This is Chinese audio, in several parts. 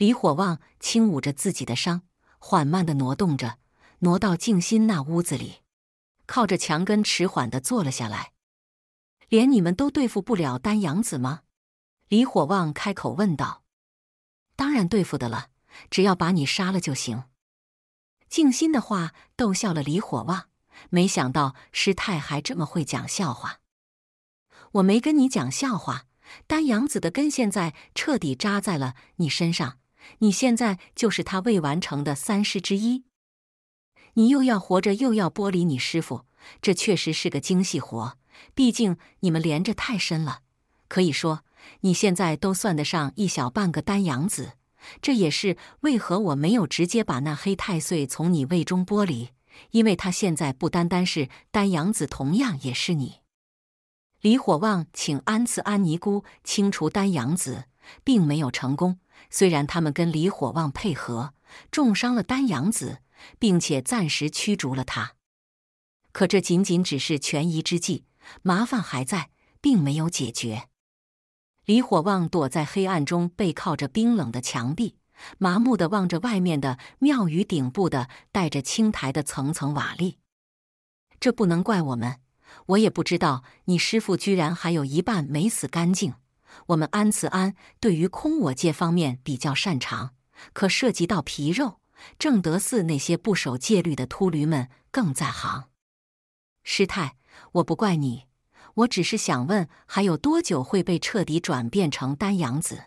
李火旺轻捂着自己的伤，缓慢的挪动着，挪到静心那屋子里，靠着墙根迟缓的坐了下来。连你们都对付不了丹阳子吗？李火旺开口问道。当然对付的了，只要把你杀了就行。静心的话逗笑了李火旺，没想到师太还这么会讲笑话。我没跟你讲笑话，丹阳子的根现在彻底扎在了你身上。你现在就是他未完成的三世之一，你又要活着，又要剥离你师傅，这确实是个精细活。毕竟你们连着太深了，可以说你现在都算得上一小半个丹阳子。这也是为何我没有直接把那黑太岁从你胃中剥离，因为他现在不单单是丹阳子，同样也是你。李火旺请安慈安尼姑清除丹阳子，并没有成功。虽然他们跟李火旺配合，重伤了丹阳子，并且暂时驱逐了他，可这仅仅只是权宜之计，麻烦还在，并没有解决。李火旺躲在黑暗中，背靠着冰冷的墙壁，麻木地望着外面的庙宇顶部的带着青苔的层层瓦砾。这不能怪我们，我也不知道，你师傅居然还有一半没死干净。我们安慈庵对于空我界方面比较擅长，可涉及到皮肉，正德寺那些不守戒律的秃驴们更在行。师太，我不怪你，我只是想问，还有多久会被彻底转变成丹阳子？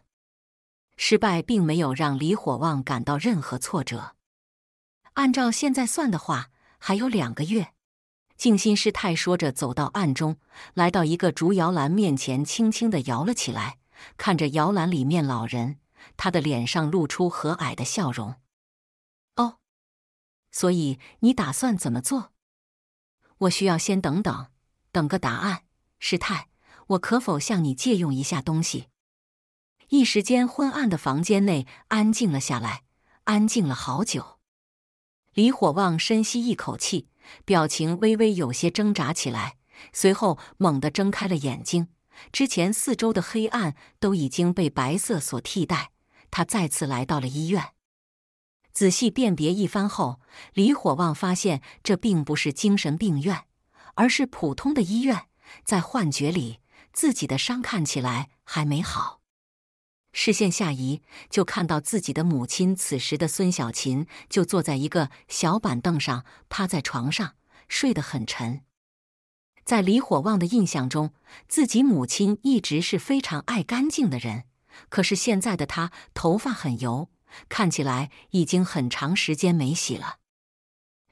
失败并没有让李火旺感到任何挫折。按照现在算的话，还有两个月。静心师太说着，走到暗中，来到一个竹摇篮面前，轻轻的摇了起来。看着摇篮里面老人，他的脸上露出和蔼的笑容。哦，所以你打算怎么做？我需要先等等，等个答案。师太，我可否向你借用一下东西？一时间，昏暗的房间内安静了下来，安静了好久。李火旺深吸一口气。表情微微有些挣扎起来，随后猛地睁开了眼睛。之前四周的黑暗都已经被白色所替代，他再次来到了医院。仔细辨别一番后，李火旺发现这并不是精神病院，而是普通的医院。在幻觉里，自己的伤看起来还没好。视线下移，就看到自己的母亲。此时的孙小琴就坐在一个小板凳上，趴在床上睡得很沉。在李火旺的印象中，自己母亲一直是非常爱干净的人，可是现在的她头发很油，看起来已经很长时间没洗了。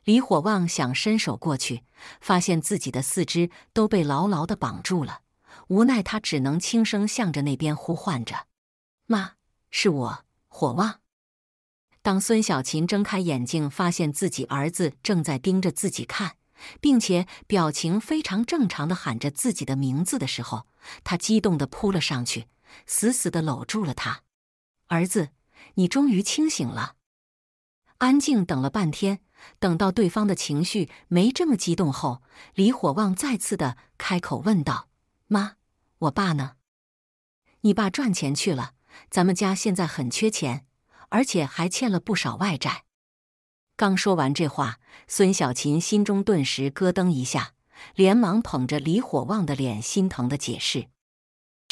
李火旺想伸手过去，发现自己的四肢都被牢牢的绑住了，无奈他只能轻声向着那边呼唤着。妈，是我火旺。当孙小琴睁开眼睛，发现自己儿子正在盯着自己看，并且表情非常正常，的喊着自己的名字的时候，他激动的扑了上去，死死的搂住了他。儿子，你终于清醒了。安静等了半天，等到对方的情绪没这么激动后，李火旺再次的开口问道：“妈，我爸呢？你爸赚钱去了？”咱们家现在很缺钱，而且还欠了不少外债。刚说完这话，孙小琴心中顿时咯噔一下，连忙捧着李火旺的脸，心疼的解释：“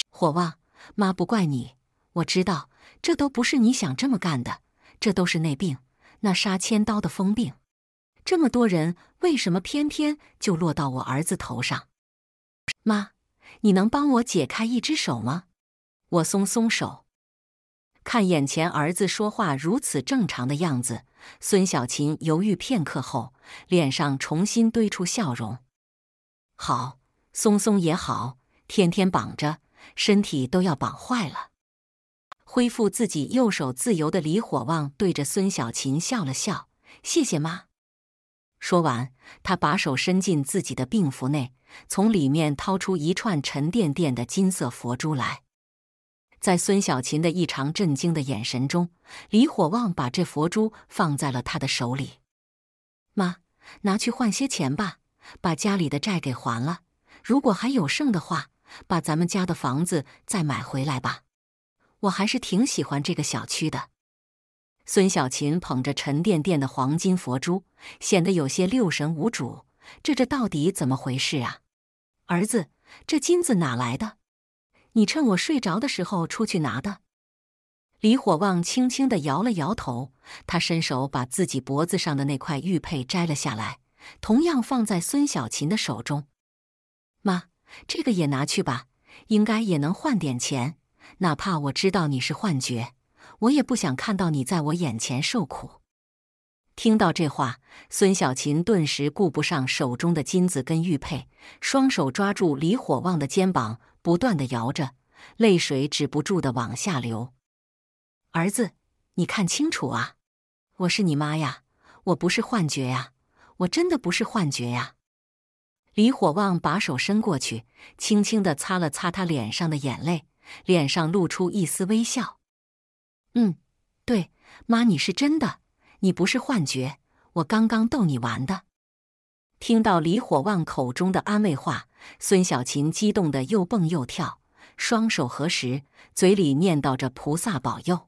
火旺，妈不怪你，我知道这都不是你想这么干的，这都是那病，那杀千刀的疯病。这么多人，为什么偏偏就落到我儿子头上？妈，你能帮我解开一只手吗？我松松手。”看眼前儿子说话如此正常的样子，孙小琴犹豫片刻后，脸上重新堆出笑容。好，松松也好，天天绑着，身体都要绑坏了。恢复自己右手自由的李火旺对着孙小琴笑了笑：“谢谢妈。”说完，他把手伸进自己的病服内，从里面掏出一串沉甸甸的金色佛珠来。在孙小琴的异常震惊的眼神中，李火旺把这佛珠放在了他的手里。妈，拿去换些钱吧，把家里的债给还了。如果还有剩的话，把咱们家的房子再买回来吧。我还是挺喜欢这个小区的。孙小琴捧着沉甸甸的黄金佛珠，显得有些六神无主。这这到底怎么回事啊？儿子，这金子哪来的？你趁我睡着的时候出去拿的。李火旺轻轻的摇了摇头，他伸手把自己脖子上的那块玉佩摘了下来，同样放在孙小琴的手中。妈，这个也拿去吧，应该也能换点钱。哪怕我知道你是幻觉，我也不想看到你在我眼前受苦。听到这话，孙小琴顿时顾不上手中的金子跟玉佩，双手抓住李火旺的肩膀。不断的摇着，泪水止不住的往下流。儿子，你看清楚啊，我是你妈呀，我不是幻觉呀，我真的不是幻觉呀。李火旺把手伸过去，轻轻的擦了擦他脸上的眼泪，脸上露出一丝微笑。嗯，对，妈，你是真的，你不是幻觉，我刚刚逗你玩的。听到李火旺口中的安慰话，孙小琴激动的又蹦又跳，双手合十，嘴里念叨着“菩萨保佑”。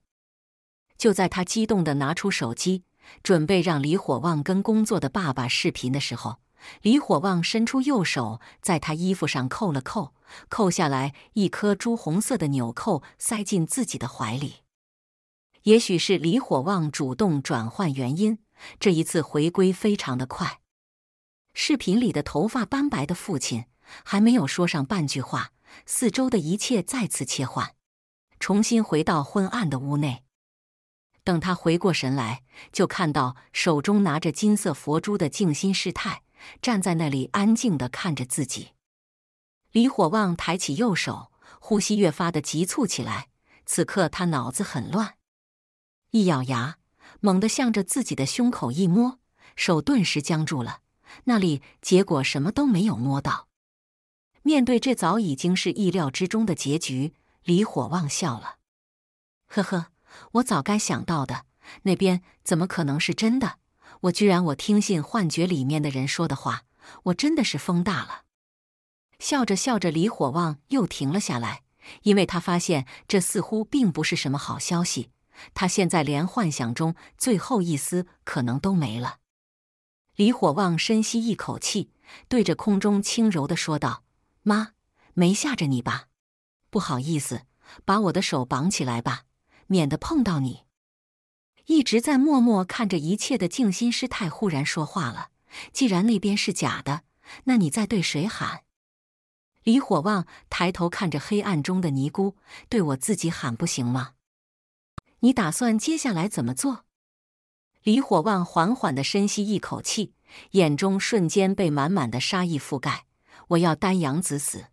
就在他激动的拿出手机，准备让李火旺跟工作的爸爸视频的时候，李火旺伸出右手，在他衣服上扣了扣，扣下来一颗朱红色的纽扣，塞进自己的怀里。也许是李火旺主动转换原因，这一次回归非常的快。视频里的头发斑白的父亲还没有说上半句话，四周的一切再次切换，重新回到昏暗的屋内。等他回过神来，就看到手中拿着金色佛珠的静心师太站在那里，安静的看着自己。李火旺抬起右手，呼吸越发的急促起来。此刻他脑子很乱，一咬牙，猛地向着自己的胸口一摸，手顿时僵住了。那里结果什么都没有摸到，面对这早已经是意料之中的结局，李火旺笑了：“呵呵，我早该想到的，那边怎么可能是真的？我居然我听信幻觉里面的人说的话，我真的是风大了。”笑着笑着，李火旺又停了下来，因为他发现这似乎并不是什么好消息，他现在连幻想中最后一丝可能都没了。李火旺深吸一口气，对着空中轻柔地说道：“妈，没吓着你吧？不好意思，把我的手绑起来吧，免得碰到你。”一直在默默看着一切的静心师太忽然说话了：“既然那边是假的，那你在对谁喊？”李火旺抬头看着黑暗中的尼姑：“对我自己喊不行吗？你打算接下来怎么做？”李火旺缓缓地深吸一口气，眼中瞬间被满满的杀意覆盖。我要丹阳子死。